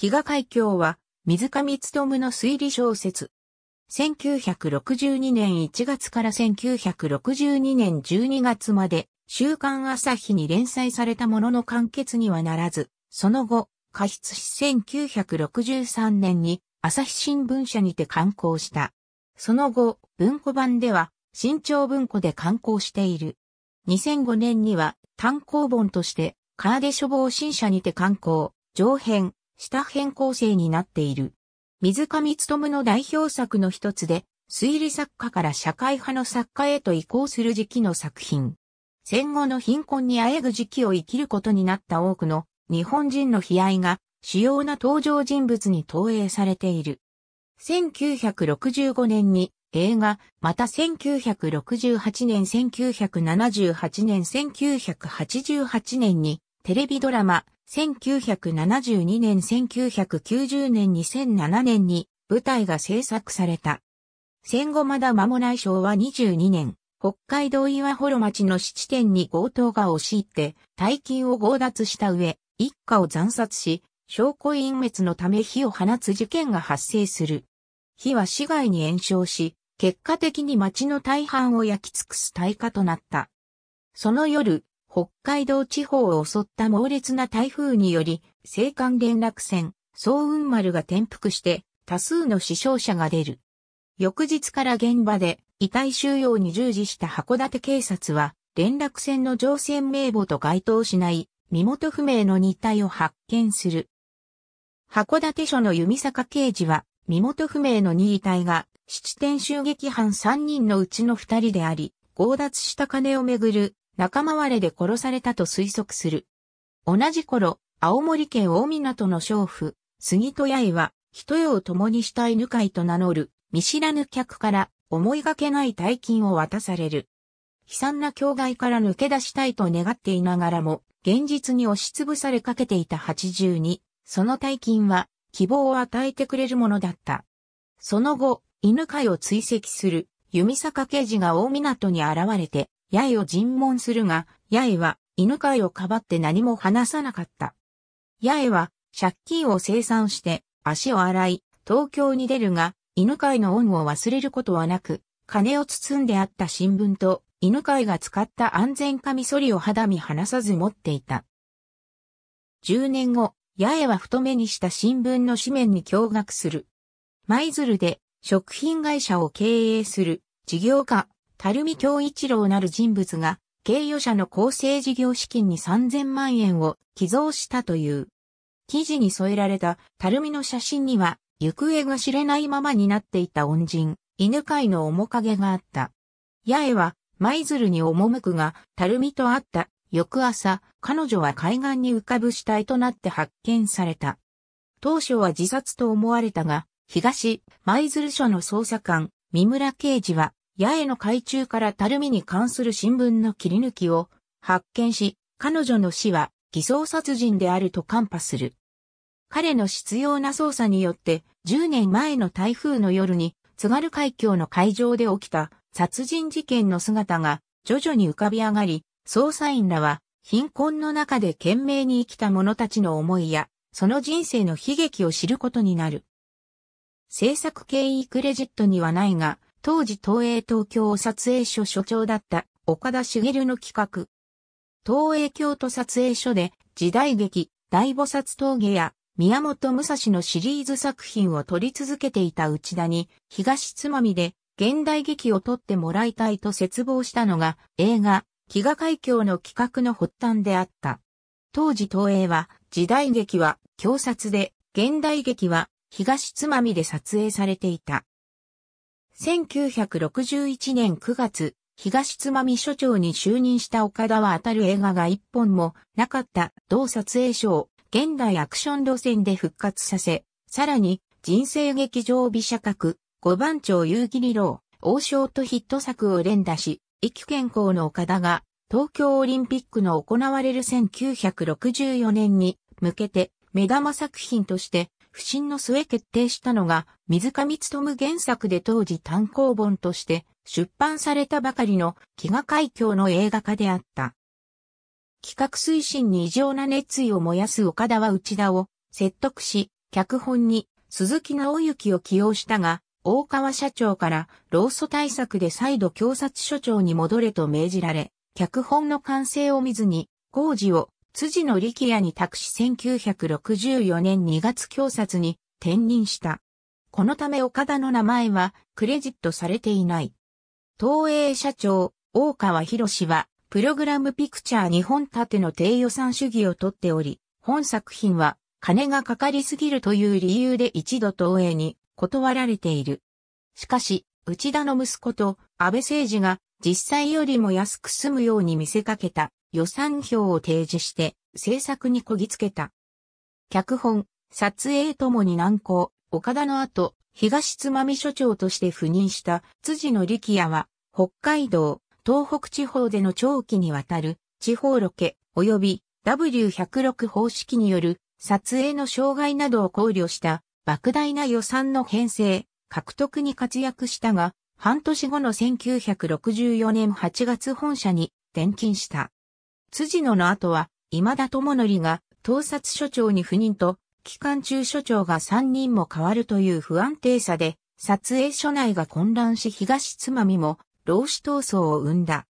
飢餓海峡は、水上勤の推理小説。1962年1月から1962年12月まで、週刊朝日に連載されたものの完結にはならず、その後、過失し1963年に、朝日新聞社にて刊行した。その後、文庫版では、新潮文庫で刊行している。2005年には、単行本として、カーデ書房新社にて刊行、上編、下編構成になっている。水上努の代表作の一つで、推理作家から社会派の作家へと移行する時期の作品。戦後の貧困にあえぐ時期を生きることになった多くの日本人の悲哀が主要な登場人物に投影されている。1965年に映画、また1968年、1978年、1988年にテレビドラマ、1972年1990年2007年に舞台が制作された。戦後まだ間もない昭和22年、北海道岩幌町の質店に強盗が押し入って大金を強奪した上、一家を惨殺し、証拠隠滅のため火を放つ事件が発生する。火は市街に延焼し、結果的に町の大半を焼き尽くす大火となった。その夜、北海道地方を襲った猛烈な台風により、青函連絡船、早雲丸が転覆して多数の死傷者が出る。翌日から現場で遺体収容に従事した函館警察は、連絡船の乗船名簿と該当しない身元不明の日体を発見する。函館署の弓坂刑事は、身元不明の二遺体が、七点襲撃犯三人のうちの二人であり、強奪した金をめぐる仲間割れで殺されたと推測する。同じ頃、青森県大港の娼婦、杉戸八重は、人世を共にした犬飼と名乗る、見知らぬ客から思いがけない大金を渡される。悲惨な境外から抜け出したいと願っていながらも、現実に押しつぶされかけていた82、その大金は希望を与えてくれるものだった。その後、犬飼を追跡する、弓坂刑事が大港に現れて、八重を尋問するが、八重は犬飼をかばって何も話さなかった。八重は借金を清算して足を洗い、東京に出るが、犬飼の恩を忘れることはなく、金を包んであった新聞と、犬飼が使った安全カミソリを肌身離さず持っていた。10年後、八重は太めにした新聞の紙面に驚愕する。舞鶴で食品会社を経営する事業家垂水京一郎なる人物が、経営者の構成事業資金に3000万円を寄贈したという。記事に添えられた垂水の写真には、行方が知れないままになっていた恩人、犬飼の面影があった。八重は、舞鶴に赴くが、垂水と会った翌朝、彼女は海岸に浮かぶ死体となって発見された。当初は自殺と思われたが、東、舞鶴署の捜査官、三村刑事は、八重の海中からたるみに関する新聞の切り抜きを発見し、彼女の死は偽装殺人であると看破する。彼の執拗な捜査によって10年前の台風の夜に津軽海峡の海上で起きた殺人事件の姿が徐々に浮かび上がり、捜査員らは貧困の中で懸命に生きた者たちの思いや、その人生の悲劇を知ることになる。制作経緯クレジットにはないが、当時東映東京撮影所所長だった岡田茂の企画。東映京都撮影所で時代劇、大菩薩峠や宮本武蔵のシリーズ作品を撮り続けていた内田に東つまみで現代劇を撮ってもらいたいと絶望したのが映画、飢餓海峡の企画の発端であった。当時東映は時代劇は共撮で現代劇は東つまみで撮影されていた。1961年9月、東つまみ所長に就任した岡田は当たる映画が一本もなかった同撮影賞を現代アクション路線で復活させ、さらに人生劇場美写格、五番町夕霧楼、王将とヒット作を連打し、意気健康の岡田が東京オリンピックの行われる1964年に向けて目玉作品として不審の末決定したのが水上努原作で当時単行本として出版されたばかりの飢餓海峡の映画化であった。企画推進に異常な熱意を燃やす岡田は内田を説得し、脚本に鈴木直之を起用したが、大川社長から労組対策で再度警察署長に戻れと命じられ、脚本の完成を見ずに、工事を辻野力也に託し1964年2月警察に転任した。このため岡田の名前はクレジットされていない。東映社長、大川博士は、プログラムピクチャー2本立ての低予算主義をとっており、本作品は金がかかりすぎるという理由で一度東映に断られている。しかし、内田の息子と安倍政治が実際よりも安く済むように見せかけた予算表を提示して制作にこぎつけた。脚本、撮影ともに難航、岡田の後、東つまみ所長として赴任した辻野力也は、北海道、東北地方での長期にわたる地方ロケ及び W106 方式による撮影の障害などを考慮した莫大な予算の編成、獲得に活躍したが、半年後の1964年8月本社に転勤した。辻野の後は、今田智則が統撮所長に赴任と、期間中所長が3人も変わるという不安定さで、撮影所内が混乱し東つまみも、老子闘争を生んだ。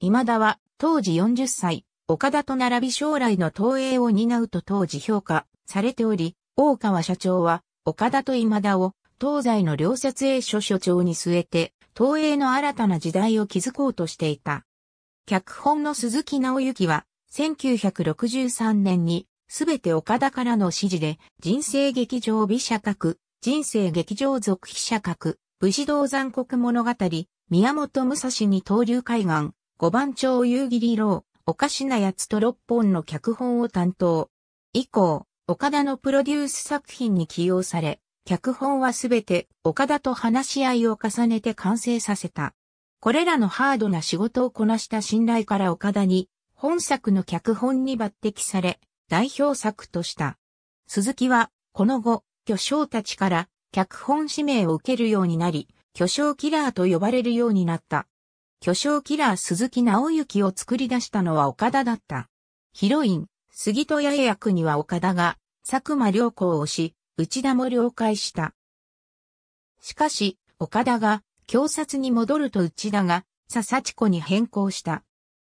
今田は、当時40歳、岡田と並び将来の投影を担うと当時評価されており、大川社長は、岡田と今田を、東西の両撮影所所長に据えて、東映の新たな時代を築こうとしていた。脚本の鈴木直之は、1963年にすべて岡田からの指示で、人生劇場美写格、人生劇場続飛写格、武士道残酷物語、宮本武蔵に刀流海岸、五番町夕霧楼、おかしなやつと六本の脚本を担当。以降、岡田のプロデュース作品に起用され、脚本はすべて岡田と話し合いを重ねて完成させた。これらのハードな仕事をこなした信頼から岡田に、本作の脚本に抜擢され、代表作とした。鈴木は、この後、巨匠たちから脚本指名を受けるようになり、巨匠キラーと呼ばれるようになった。巨匠キラー鈴木直之を作り出したのは岡田だった。ヒロイン、杉戸八重役には岡田が、佐久間良子を推し、内田も了解した。しかし、岡田が、強殺に戻ると内田が、佐々千子に変更した。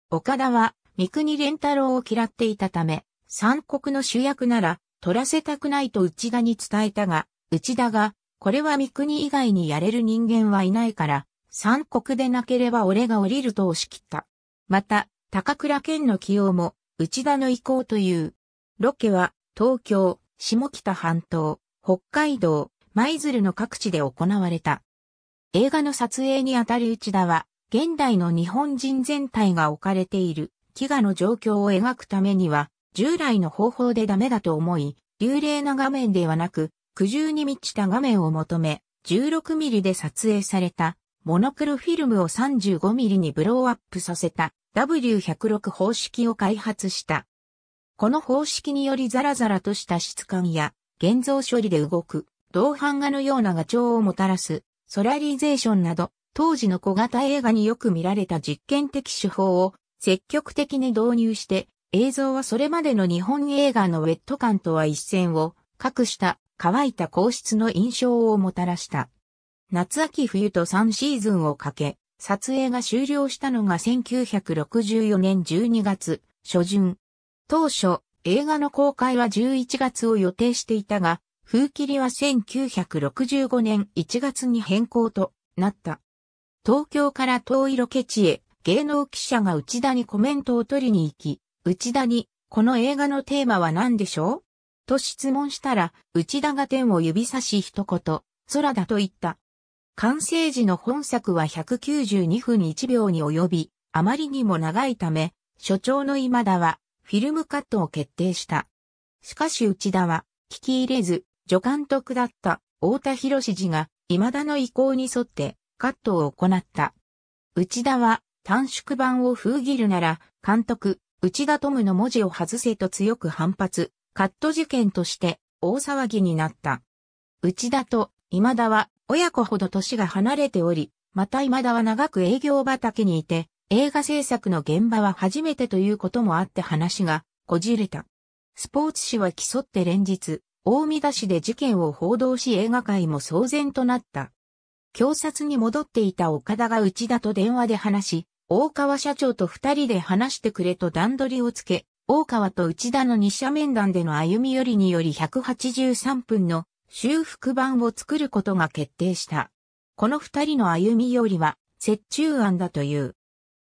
岡田は、三国連太郎を嫌っていたため、三国の主役なら、取らせたくないと内田に伝えたが、内田が、これは三国以外にやれる人間はいないから、三国でなければ俺が降りると押し切った。また、高倉健の起用も、内田の意向という。ロケは、東京、下北半島、北海道、舞鶴の各地で行われた。映画の撮影にあたる内田は、現代の日本人全体が置かれている飢餓の状況を描くためには、従来の方法でダメだと思い、流麗な画面ではなく、苦渋に満ちた画面を求め、16ミリで撮影された、モノクロフィルムを35ミリにブローアップさせた W106 方式を開発した。この方式によりザラザラとした質感や、現像処理で動く、銅版画のような画調をもたらす、ソラリゼーションなど、当時の小型映画によく見られた実験的手法を積極的に導入して映像はそれまでの日本映画のウェット感とは一線を隠した乾いた皇室の印象をもたらした。夏秋冬と3シーズンをかけ、撮影が終了したのが1964年12月初旬。当初、映画の公開は11月を予定していたが、風切りは1965年1月に変更となった。東京から遠いロケ地へ芸能記者が内田にコメントを取りに行き、内田に、この映画のテーマは何でしょうと質問したら、内田が天を指差し一言、空だと言った。完成時の本作は192分1秒に及び、あまりにも長いため、所長の今田は、フィルムカットを決定した。しかし内田は、聞き入れず、助監督だった太田博氏が、今田の意向に沿って、カットを行った。内田は、短縮版を封切るなら、監督、内田ムの文字を外せと強く反発、カット事件として大騒ぎになった。内田と今田は親子ほど年が離れており、また今田は長く営業畑にいて、映画制作の現場は初めてということもあって話がこじれた。スポーツ紙は競って連日、大見出しで事件を報道し映画界も騒然となった。警察に戻っていた岡田が内田と電話で話し、大川社長と二人で話してくれと段取りをつけ、大川と内田の二者面談での歩み寄りにより183分の修復版を作ることが決定した。この二人の歩み寄りは、折衷案だという。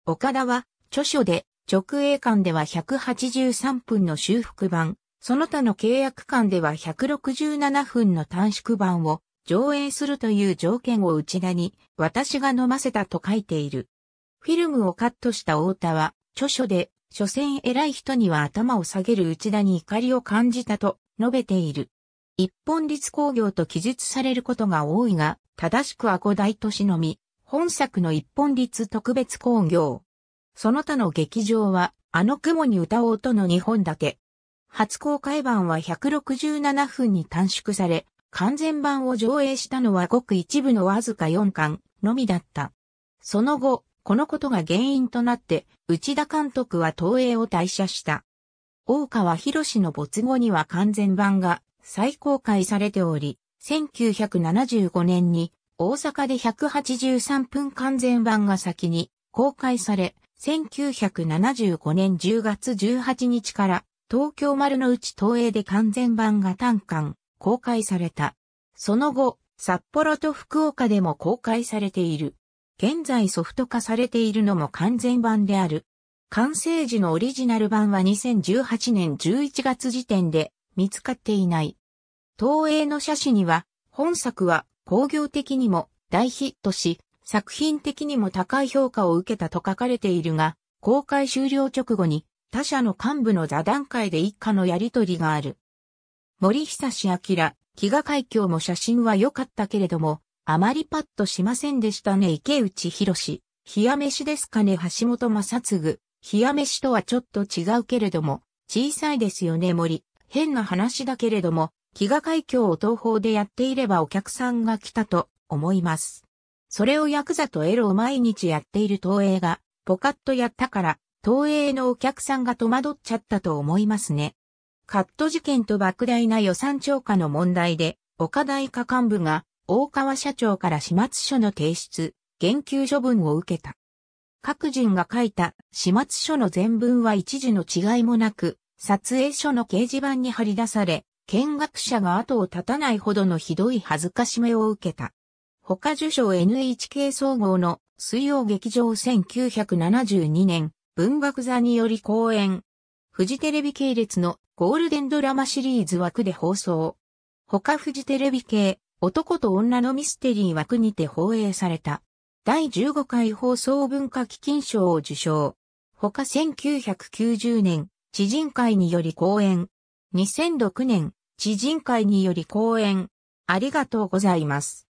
岡田は、著書で、直営館では183分の修復版、その他の契約間では167分の短縮版を上映するという条件を内田に私が飲ませたと書いている。フィルムをカットした太田は、著書で、所詮偉い人には頭を下げる内田に怒りを感じたと述べている。一本立工業と記述されることが多いが、正しくは五大都市のみ、本作の一本立特別工業。その他の劇場は、あの雲に歌おうとの日本だけ。初公開版は167分に短縮され、完全版を上映したのはごく一部のわずか4巻のみだった。その後、このことが原因となって、内田監督は東映を退社した。大川博士の没後には完全版が再公開されており、1975年に大阪で183分完全版が先に公開され、1975年10月18日から東京丸の内東映で完全版が単館公開された。その後、札幌と福岡でも公開されている。現在ソフト化されているのも完全版である。完成時のオリジナル版は2018年11月時点で見つかっていない。東映の写真には、本作は工業的にも大ヒットし、作品的にも高い評価を受けたと書かれているが、公開終了直後に他社の幹部の座談会で一家のやりとりがある。森久志明、飢餓海峡も写真は良かったけれども、あまりパッとしませんでしたね池内博冷や飯ですかね橋本正嗣。冷や飯とはちょっと違うけれども、小さいですよね森。変な話だけれども、飢餓海峡を東方でやっていればお客さんが来たと思います。それをヤクザとエロを毎日やっている東映が、ポカッとやったから、東映のお客さんが戸惑っちゃったと思いますね。カット事件と莫大な予算超過の問題で、岡大化幹部が大川社長から始末書の提出、減給処分を受けた。各人が書いた始末書の全文は一時の違いもなく、撮影書の掲示板に貼り出され、見学者が後を絶たないほどのひどい恥ずかしめを受けた。他受賞 NHK 総合の水曜劇場1972年文学座により公演。フジテレビ系列のゴールデンドラマシリーズ枠で放送。他フジテレビ系男と女のミステリー枠にて放映された。第15回放送文化基金賞を受賞。他1990年、知人会により講演。2006年、知人会により講演。ありがとうございます。